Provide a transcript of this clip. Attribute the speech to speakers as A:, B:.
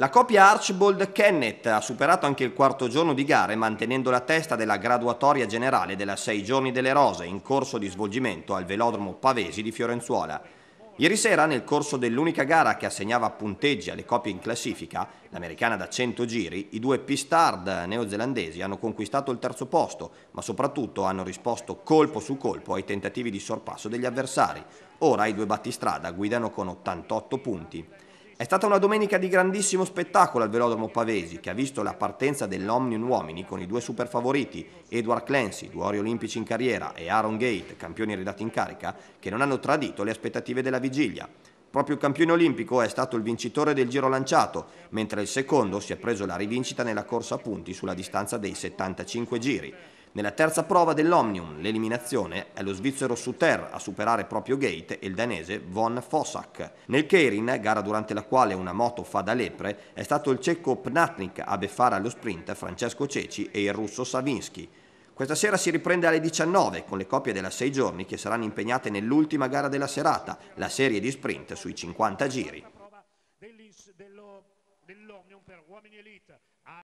A: La coppia Archibald kennett ha superato anche il quarto giorno di gare mantenendo la testa della graduatoria generale della Sei Giorni delle Rose in corso di svolgimento al velodromo Pavesi di Fiorenzuola. Ieri sera, nel corso dell'unica gara che assegnava punteggi alle coppie in classifica, l'americana da 100 giri, i due Pistard neozelandesi hanno conquistato il terzo posto, ma soprattutto hanno risposto colpo su colpo ai tentativi di sorpasso degli avversari. Ora i due battistrada guidano con 88 punti. È stata una domenica di grandissimo spettacolo al velodromo Pavesi, che ha visto la partenza dell'Omnium Uomini con i due superfavoriti, Edward Clancy, duori olimpici in carriera, e Aaron Gate, campioni ridati in carica, che non hanno tradito le aspettative della vigilia. Proprio il campione olimpico è stato il vincitore del giro lanciato, mentre il secondo si è preso la rivincita nella corsa a punti sulla distanza dei 75 giri. Nella terza prova dell'Omnium, l'eliminazione, è lo svizzero Suter a superare proprio Gate e il danese Von Fossack. Nel Keirin, gara durante la quale una moto fa da lepre, è stato il ceco Pnatnik a beffare allo sprint Francesco Ceci e il russo Savinsky. Questa sera si riprende alle 19 con le coppie della 6 giorni che saranno impegnate nell'ultima gara della serata, la serie di sprint sui 50 giri.